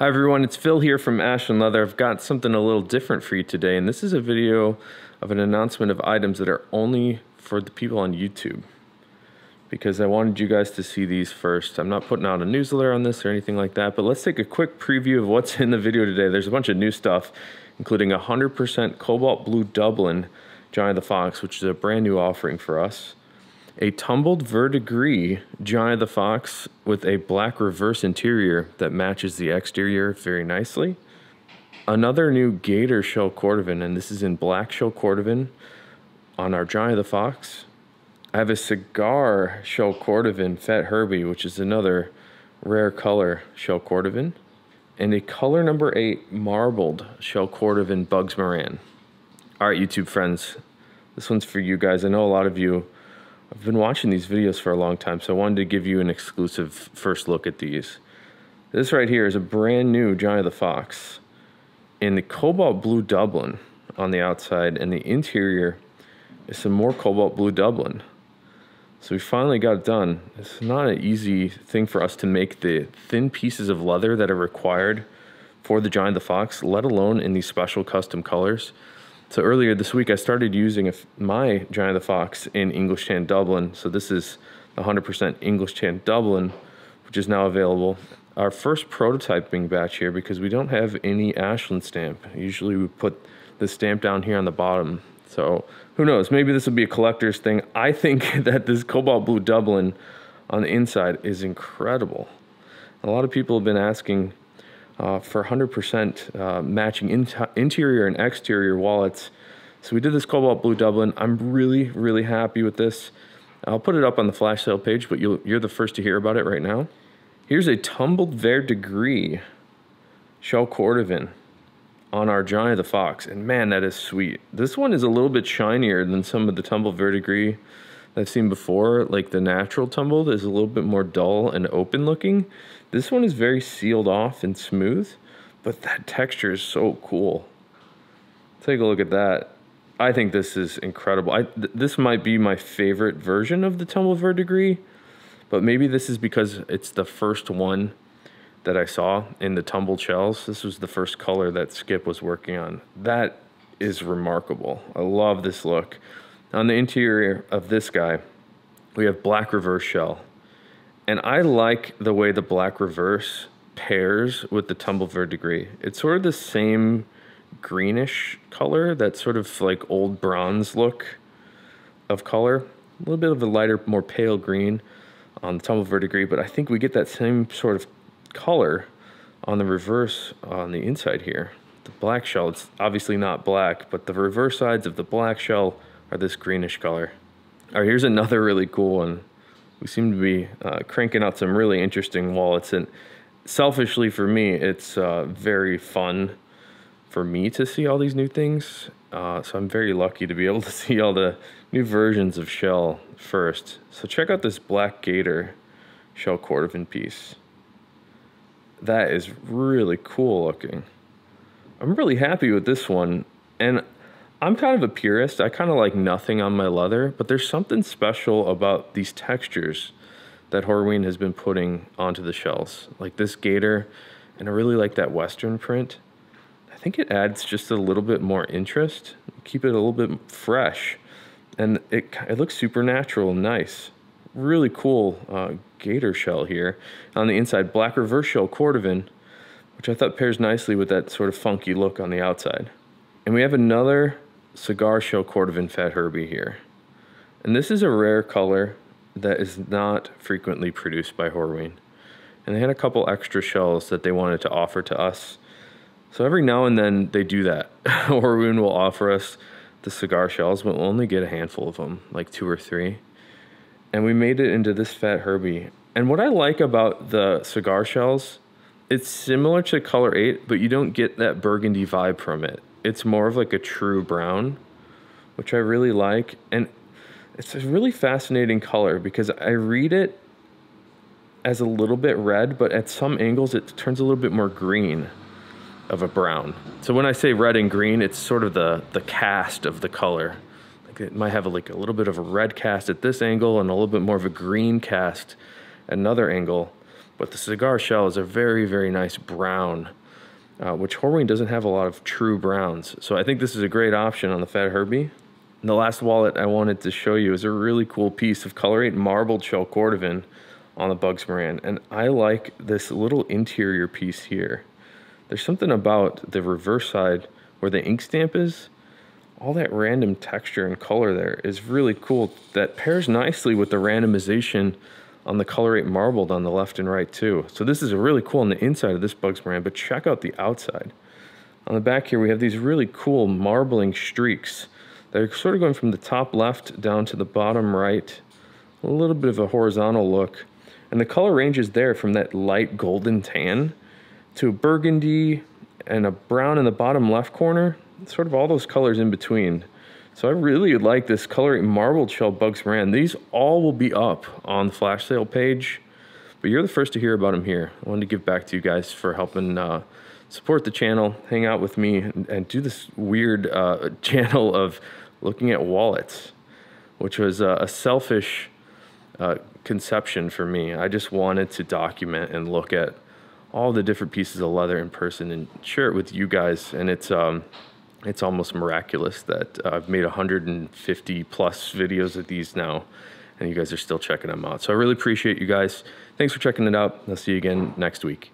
Hi everyone, it's Phil here from Ash and Leather. I've got something a little different for you today, and this is a video of an announcement of items that are only for the people on YouTube because I wanted you guys to see these first. I'm not putting out a newsletter on this or anything like that, but let's take a quick preview of what's in the video today. There's a bunch of new stuff, including 100% Cobalt Blue Dublin Giant the Fox, which is a brand new offering for us. A tumbled verdigris Johnny the Fox with a black reverse interior that matches the exterior very nicely. Another new Gator shell cordovan, and this is in black shell cordovan on our Johnny the Fox. I have a cigar shell cordovan Fat Herbie, which is another rare color shell cordovan, and a color number eight marbled shell cordovan Bugs Moran. All right, YouTube friends, this one's for you guys. I know a lot of you I've been watching these videos for a long time, so I wanted to give you an exclusive first look at these. This right here is a brand new Johnny the Fox in the cobalt blue Dublin on the outside, and the interior is some more cobalt blue Dublin. So we finally got it done. It's not an easy thing for us to make the thin pieces of leather that are required for the Giant the Fox, let alone in these special custom colors. So earlier this week, I started using a, my Giant of the Fox in English Chan Dublin. So this is 100% English Chan Dublin, which is now available. Our first prototyping batch here because we don't have any Ashland stamp. Usually we put the stamp down here on the bottom. So who knows? Maybe this will be a collector's thing. I think that this cobalt blue Dublin on the inside is incredible. A lot of people have been asking uh, for 100% uh, matching in- interior and exterior wallets. So we did this Cobalt Blue Dublin. I'm really, really happy with this. I'll put it up on the flash sale page, but you're the first to hear about it right now. Here's a tumbled verdigris Shell Cordovan on our Johnny the Fox. And man, that is sweet. This one is a little bit shinier than some of the tumbled verdigris I've seen before, like the natural tumbled, is a little bit more dull and open looking. This one is very sealed off and smooth, but that texture is so cool. Take a look at that. I think this is incredible. I, th this might be my favorite version of the tumble verdigris, but maybe this is because it's the first one that I saw in the tumbled shells. This was the first color that Skip was working on. That is remarkable. I love this look. On the interior of this guy, we have black reverse shell. And I like the way the black reverse pairs with the tumble verdigris. It's sort of the same greenish color, that sort of like old bronze look of color. A little bit of a lighter, more pale green on the tumble verdigris, but I think we get that same sort of color on the reverse on the inside here. The black shell, it's obviously not black, but the reverse sides of the black shell are this greenish color. All right, here's another really cool one. We seem to be uh, cranking out some really interesting wallets and selfishly for me, it's uh, very fun for me to see all these new things. Uh, so I'm very lucky to be able to see all the new versions of Shell first. So check out this Black Gator Shell Cordovan piece. That is really cool looking. I'm really happy with this one. And I'm kind of a purist. I kind of like nothing on my leather, but there's something special about these textures that Horween has been putting onto the shells. Like this gator, and I really like that western print. I think it adds just a little bit more interest, keep it a little bit fresh, and it, it looks super natural and nice. Really cool uh, gator shell here. On the inside, black reverse shell cordovan, which I thought pairs nicely with that sort of funky look on the outside. And we have another Cigar Show Cordovan Fat Herbie here. And this is a rare color that is not frequently produced by Horween. And they had a couple extra shells that they wanted to offer to us. So every now and then they do that. Horween will offer us the cigar shells, but we'll only get a handful of them, like two or three. And we made it into this Fat Herbie. And what I like about the cigar shells, it's similar to Color 8, but you don't get that burgundy vibe from it it's more of like a true brown, which I really like. And it's a really fascinating color because I read it as a little bit red, but at some angles it turns a little bit more green of a brown. So when I say red and green, it's sort of the the cast of the color. Like it might have a, like a little bit of a red cast at this angle and a little bit more of a green cast another angle. But the cigar shell is a very very nice brown uh, which Horween doesn't have a lot of true browns. So I think this is a great option on the Fat Herbie. And the last wallet I wanted to show you is a really cool piece of colorate marbled shell cordovan on the Bugs Moran. And I like this little interior piece here. There's something about the reverse side where the ink stamp is. All that random texture and color there is really cool. That pairs nicely with the randomization on the colorate marbled on the left and right too. So this is really cool on the inside of this Bugs Moran, but check out the outside. On the back here, we have these really cool marbling streaks. They're sort of going from the top left down to the bottom right. A little bit of a horizontal look. And the color range is there from that light golden tan to burgundy and a brown in the bottom left corner. Sort of all those colors in between. So I really like this Coloring Marbled Shell Bugs Moran. These all will be up on the flash sale page, but you're the first to hear about them here. I wanted to give back to you guys for helping uh, support the channel, hang out with me, and, and do this weird uh, channel of looking at wallets, which was uh, a selfish uh, conception for me. I just wanted to document and look at all the different pieces of leather in person and share it with you guys. And it's... Um, it's almost miraculous that uh, I've made 150 plus videos of these now, and you guys are still checking them out. So I really appreciate you guys. Thanks for checking it out. I'll see you again next week.